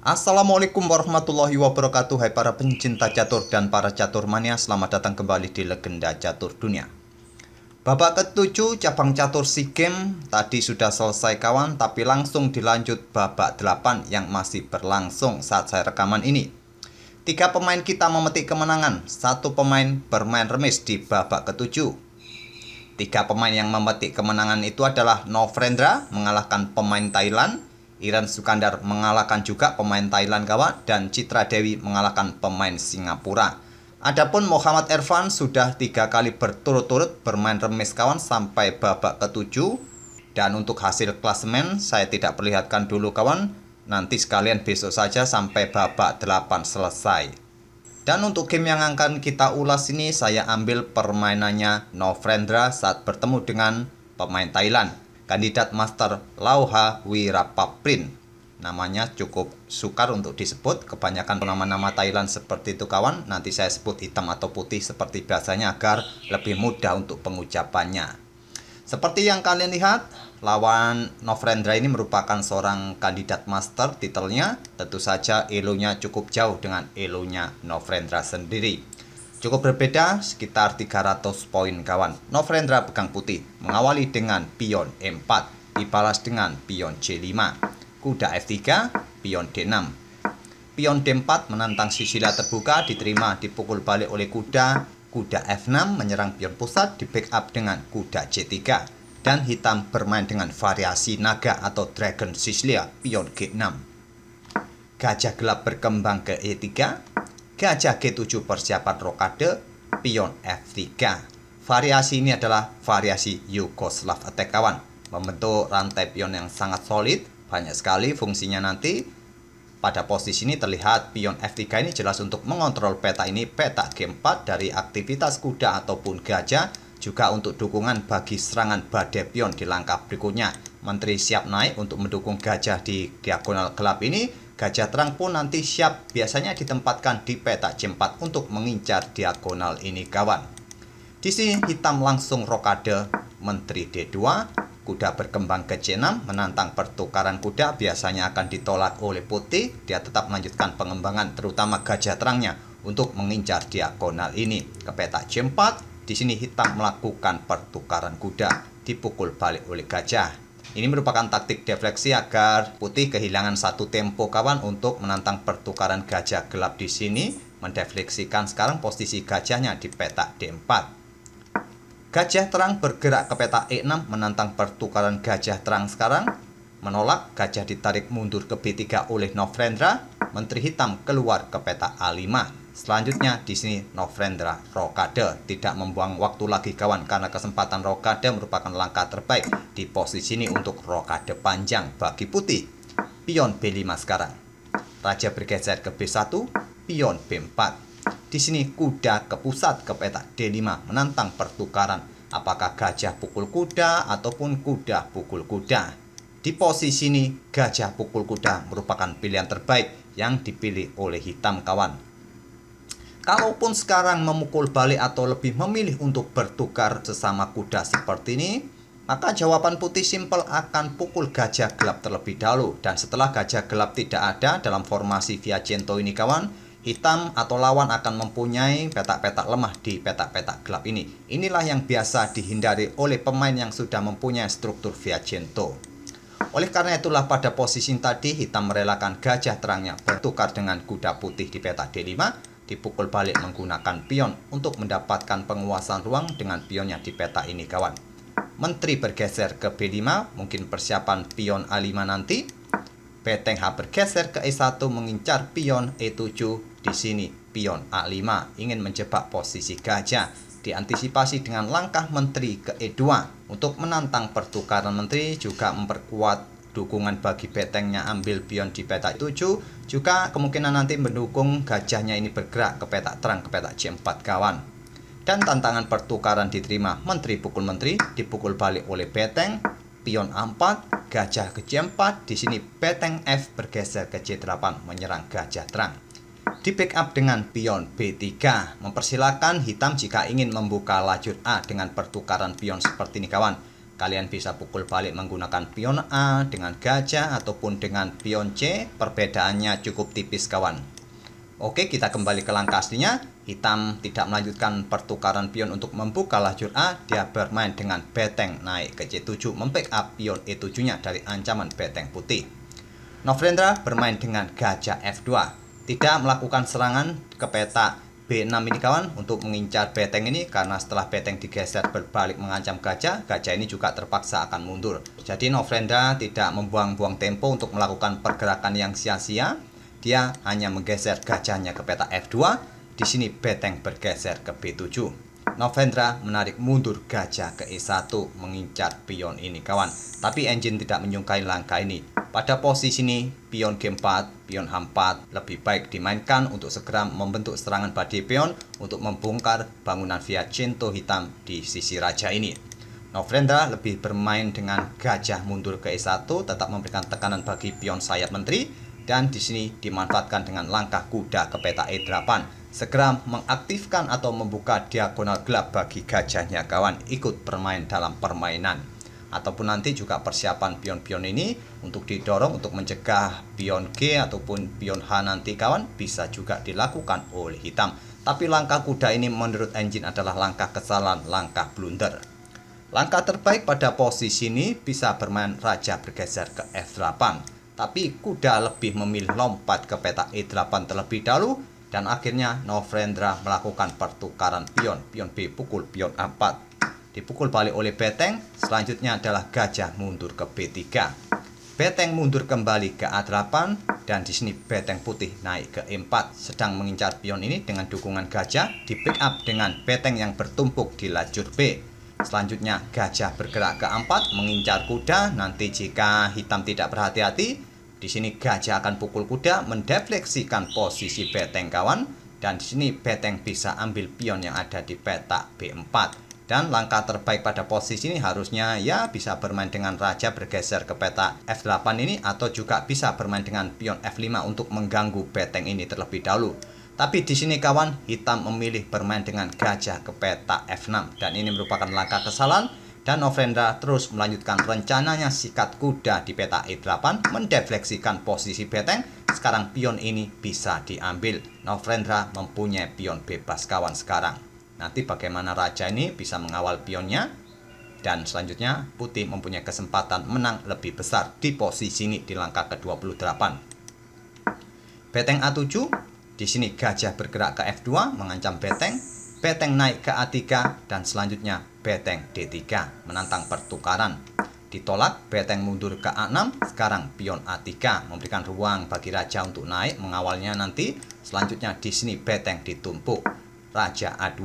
Assalamualaikum warahmatullahi wabarakatuh Hai para pencinta catur dan para catur mania Selamat datang kembali di Legenda Catur Dunia Babak ketujuh cabang catur SEA Games Tadi sudah selesai kawan Tapi langsung dilanjut babak delapan Yang masih berlangsung saat saya rekaman ini Tiga pemain kita memetik kemenangan Satu pemain bermain remis di babak ketujuh Tiga pemain yang memetik kemenangan itu adalah Novrendra mengalahkan pemain Thailand Iran Sukandar mengalahkan juga pemain Thailand kawan dan Citra Dewi mengalahkan pemain Singapura. Adapun Muhammad Ervan sudah tiga kali berturut-turut bermain remis kawan sampai babak ketujuh. Dan untuk hasil klasemen saya tidak perlihatkan dulu kawan. Nanti sekalian besok saja sampai babak 8 selesai. Dan untuk game yang akan kita ulas ini saya ambil permainannya Novendra saat bertemu dengan pemain Thailand kandidat master Lauha Wirapaprin. Namanya cukup sukar untuk disebut, kebanyakan nama-nama Thailand seperti itu kawan, nanti saya sebut hitam atau putih seperti biasanya agar lebih mudah untuk pengucapannya. Seperti yang kalian lihat, lawan Novrendra ini merupakan seorang kandidat master titelnya. Tentu saja elonya cukup jauh dengan elonya Novrendra sendiri. Cukup berbeda sekitar 300 poin kawan. Novrendra pegang putih, mengawali dengan pion E4, dibalas dengan pion C5. Kuda F3, pion D6. Pion D4 menantang sisila terbuka, diterima dipukul balik oleh kuda. Kuda F6 menyerang pion pusat, di backup dengan kuda C3. Dan hitam bermain dengan variasi naga atau dragon sisilia pion G6. Gajah gelap berkembang ke E3, Gajah G7 persiapan rokade pion F3. Variasi ini adalah variasi Yugoslav attack kawan. Membentuk rantai pion yang sangat solid, banyak sekali fungsinya nanti. Pada posisi ini terlihat pion F3 ini jelas untuk mengontrol peta ini peta G4 dari aktivitas kuda ataupun gajah juga untuk dukungan bagi serangan badai pion di langkah berikutnya. Menteri siap naik untuk mendukung gajah di diagonal gelap ini Gajah terang pun nanti siap biasanya ditempatkan di petak C4 untuk mengincar diagonal ini kawan. Di sini hitam langsung rokade menteri D2, kuda berkembang ke C6 menantang pertukaran kuda biasanya akan ditolak oleh putih, dia tetap melanjutkan pengembangan terutama gajah terangnya untuk mengincar diagonal ini ke peta C4. Di sini hitam melakukan pertukaran kuda dipukul balik oleh gajah ini merupakan taktik defleksi agar putih kehilangan satu tempo kawan untuk menantang pertukaran gajah gelap di sini, mendefleksikan sekarang posisi gajahnya di peta D4. Gajah terang bergerak ke peta E6 menantang pertukaran gajah terang sekarang, menolak gajah ditarik mundur ke B3 oleh Novrendra, Menteri Hitam keluar ke peta A5. Selanjutnya di sini Novendra Rokade tidak membuang waktu lagi kawan karena kesempatan Rokade merupakan langkah terbaik di posisi ini untuk Rokade panjang bagi putih. Pion B5 sekarang. Raja bergeser ke B1, pion B4. Di sini kuda ke pusat ke peta D5 menantang pertukaran apakah gajah pukul kuda ataupun kuda pukul kuda. Di posisi ini gajah pukul kuda merupakan pilihan terbaik yang dipilih oleh hitam kawan Kalaupun sekarang memukul balik atau lebih memilih untuk bertukar sesama kuda seperti ini, maka jawaban putih simpel akan pukul gajah gelap terlebih dahulu. Dan setelah gajah gelap tidak ada dalam formasi via cento ini kawan, hitam atau lawan akan mempunyai petak-petak lemah di petak-petak gelap ini. Inilah yang biasa dihindari oleh pemain yang sudah mempunyai struktur via cento. Oleh karena itulah pada posisi tadi hitam merelakan gajah terangnya bertukar dengan kuda putih di petak D5 dipukul balik menggunakan pion untuk mendapatkan penguasaan ruang dengan pionnya di peta ini kawan. Menteri bergeser ke B5, mungkin persiapan pion A5 nanti. peteng H bergeser ke E1 mengincar pion E7 di sini pion A5 ingin menjebak posisi gajah diantisipasi dengan langkah menteri ke E2 untuk menantang pertukaran menteri juga memperkuat dukungan bagi petengnya ambil pion di petak 7 juga kemungkinan nanti mendukung gajahnya ini bergerak ke petak terang ke petak C4 kawan dan tantangan pertukaran diterima menteri pukul menteri dipukul balik oleh peteng pion A4 gajah ke C4 di sini peteng F bergeser ke C8 menyerang gajah terang di pick up dengan pion B3 mempersilahkan hitam jika ingin membuka lajur A dengan pertukaran pion seperti ini kawan Kalian bisa pukul balik menggunakan pion A dengan gajah ataupun dengan pion C. Perbedaannya cukup tipis kawan. Oke, kita kembali ke langkah aslinya. Hitam tidak melanjutkan pertukaran pion untuk membuka lajur A. Dia bermain dengan beteng naik ke C7 mempick up pion E7-nya dari ancaman beteng putih. Novrendra bermain dengan gajah F2. Tidak melakukan serangan ke peta B6 ini kawan untuk mengincar beteng ini karena setelah beteng digeser berbalik mengancam gajah, gajah ini juga terpaksa akan mundur. Jadi Novrenda tidak membuang-buang tempo untuk melakukan pergerakan yang sia-sia. Dia hanya menggeser gajahnya ke peta F2. Di sini beteng bergeser ke B7. Novendra menarik mundur gajah ke E1 mengincar pion ini kawan. Tapi engine tidak menyukai langkah ini. Pada posisi ini, pion G4, pion H4 lebih baik dimainkan untuk segera membentuk serangan badai pion untuk membongkar bangunan via Cinto hitam di sisi raja ini. Novrenda lebih bermain dengan gajah mundur ke E1 tetap memberikan tekanan bagi pion sayap menteri dan di sini dimanfaatkan dengan langkah kuda ke peta E8 segera mengaktifkan atau membuka diagonal gelap bagi gajahnya kawan ikut bermain dalam permainan ataupun nanti juga persiapan pion-pion ini untuk didorong untuk mencegah pion G ataupun pion H nanti kawan bisa juga dilakukan oleh hitam. Tapi langkah kuda ini menurut engine adalah langkah kesalahan, langkah blunder. Langkah terbaik pada posisi ini bisa bermain raja bergeser ke F8. Tapi kuda lebih memilih lompat ke peta E8 terlebih dahulu dan akhirnya Novendra melakukan pertukaran pion, pion B pukul pion A4 dipukul balik oleh Beteng, selanjutnya adalah gajah mundur ke B3. Beteng mundur kembali ke A8 dan di sini Beteng putih naik ke E4 sedang mengincar pion ini dengan dukungan gajah di pick up dengan Beteng yang bertumpuk di lajur B. Selanjutnya gajah bergerak ke A4 mengincar kuda nanti jika hitam tidak berhati-hati di sini gajah akan pukul kuda mendefleksikan posisi Beteng kawan dan di sini Beteng bisa ambil pion yang ada di petak B4. Dan langkah terbaik pada posisi ini harusnya ya bisa bermain dengan raja bergeser ke peta F8 ini atau juga bisa bermain dengan pion F5 untuk mengganggu beteng ini terlebih dahulu. Tapi di sini kawan, hitam memilih bermain dengan gajah ke peta F6 dan ini merupakan langkah kesalahan dan Novendra terus melanjutkan rencananya sikat kuda di peta E8 mendefleksikan posisi beteng. Sekarang pion ini bisa diambil. Novendra mempunyai pion bebas kawan sekarang. Nanti bagaimana raja ini bisa mengawal pionnya dan selanjutnya putih mempunyai kesempatan menang lebih besar di posisi ini di langkah ke-28. Beteng A7, di sini gajah bergerak ke F2 mengancam beteng, beteng naik ke A3 dan selanjutnya beteng D3 menantang pertukaran. Ditolak, beteng mundur ke A6, sekarang pion A3 memberikan ruang bagi raja untuk naik mengawalnya nanti. Selanjutnya di sini beteng ditumpuk Raja A2,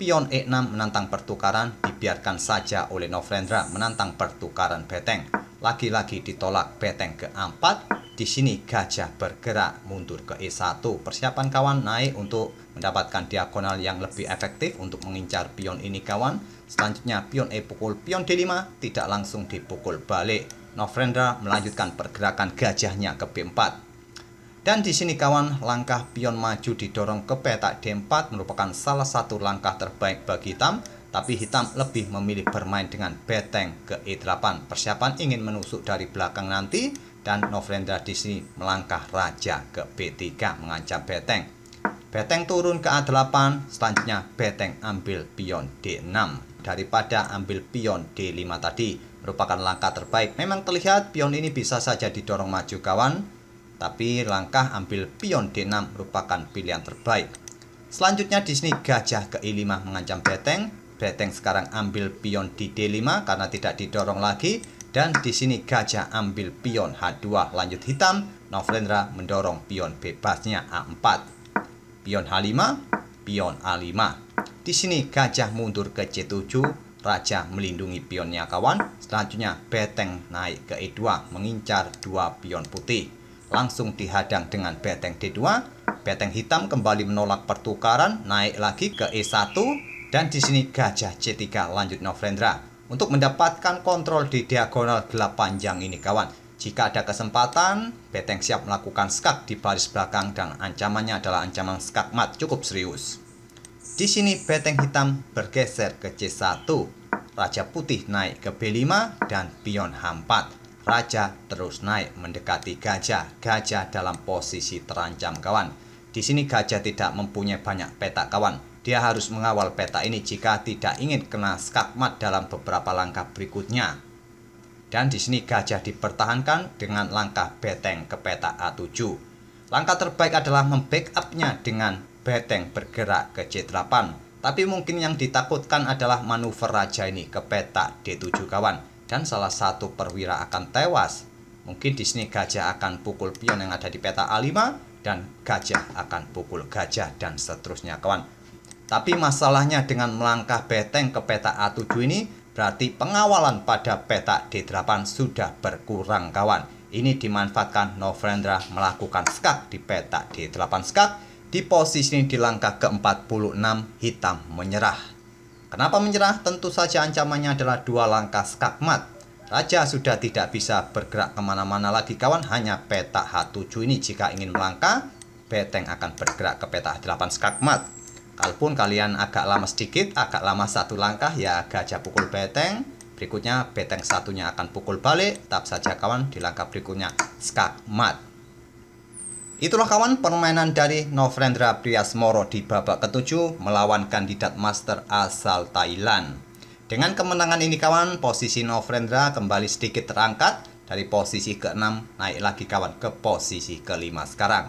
pion E6 menantang pertukaran dibiarkan saja oleh Novrendra menantang pertukaran beteng. Lagi-lagi ditolak beteng ke-4, a di sini gajah bergerak mundur ke E1. Persiapan kawan naik untuk mendapatkan diagonal yang lebih efektif untuk mengincar pion ini kawan. Selanjutnya pion E pukul pion D5 tidak langsung dipukul balik. Novrendra melanjutkan pergerakan gajahnya ke B4 dan di sini kawan, langkah pion maju didorong ke petak D4 merupakan salah satu langkah terbaik bagi hitam, tapi hitam lebih memilih bermain dengan beteng ke E8. Persiapan ingin menusuk dari belakang nanti, dan Novendra di sini melangkah raja ke B3 mengancam beteng. Beteng turun ke A8, selanjutnya beteng ambil pion D6. Daripada ambil pion D5 tadi, merupakan langkah terbaik. Memang terlihat pion ini bisa saja didorong maju kawan, tapi langkah ambil pion D6 merupakan pilihan terbaik. Selanjutnya di sini gajah ke I5 mengancam beteng. Beteng sekarang ambil pion di D5 karena tidak didorong lagi. Dan di sini gajah ambil pion H2 lanjut hitam. Novlendra mendorong pion bebasnya A4. Pion H5, pion A5. Di sini gajah mundur ke C7 Raja melindungi pionnya kawan. Selanjutnya beteng naik ke E2 mengincar dua pion putih langsung dihadang dengan beteng D2. Beteng hitam kembali menolak pertukaran, naik lagi ke E1 dan di sini gajah C3 lanjut Novendra untuk mendapatkan kontrol di diagonal gelap panjang ini kawan. Jika ada kesempatan, beteng siap melakukan skak di baris belakang dan ancamannya adalah ancaman skak mat cukup serius. Di sini beteng hitam bergeser ke C1, Raja Putih naik ke B5 dan pion H4. Raja terus naik mendekati gajah. Gajah dalam posisi terancam kawan. Di sini gajah tidak mempunyai banyak peta kawan. Dia harus mengawal peta ini jika tidak ingin kena skakmat dalam beberapa langkah berikutnya. Dan di sini gajah dipertahankan dengan langkah beteng ke peta A7. Langkah terbaik adalah membackupnya dengan beteng bergerak ke C8. Tapi mungkin yang ditakutkan adalah manuver raja ini ke peta D7 kawan dan salah satu perwira akan tewas. Mungkin di sini gajah akan pukul pion yang ada di peta A5 dan gajah akan pukul gajah dan seterusnya kawan. Tapi masalahnya dengan melangkah beteng ke peta A7 ini berarti pengawalan pada peta D8 sudah berkurang kawan. Ini dimanfaatkan Novrendra melakukan skak di peta D8 skak di posisi di langkah ke-46 hitam menyerah Kenapa menyerah? Tentu saja ancamannya adalah dua langkah skakmat. Raja sudah tidak bisa bergerak kemana-mana lagi kawan, hanya petak H7 ini jika ingin melangkah, beteng akan bergerak ke petak H8 skakmat. Kalaupun kalian agak lama sedikit, agak lama satu langkah, ya gajah pukul beteng. Berikutnya, beteng satunya akan pukul balik, tetap saja kawan di langkah berikutnya, skakmat. Itulah kawan permainan dari Novendra Priyasmoro di babak ketujuh melawan kandidat master asal Thailand. Dengan kemenangan ini kawan, posisi Novendra kembali sedikit terangkat dari posisi ke-6 naik lagi kawan ke posisi ke-5 sekarang.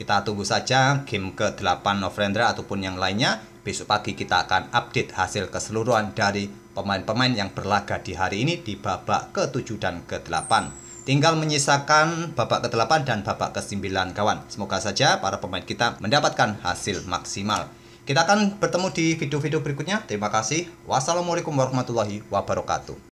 Kita tunggu saja game ke-8 Novendra ataupun yang lainnya. Besok pagi kita akan update hasil keseluruhan dari pemain-pemain yang berlaga di hari ini di babak ke-7 dan ke-8. Tinggal menyisakan babak ke-8 dan babak ke-9 kawan. Semoga saja para pemain kita mendapatkan hasil maksimal. Kita akan bertemu di video-video berikutnya. Terima kasih. Wassalamualaikum warahmatullahi wabarakatuh.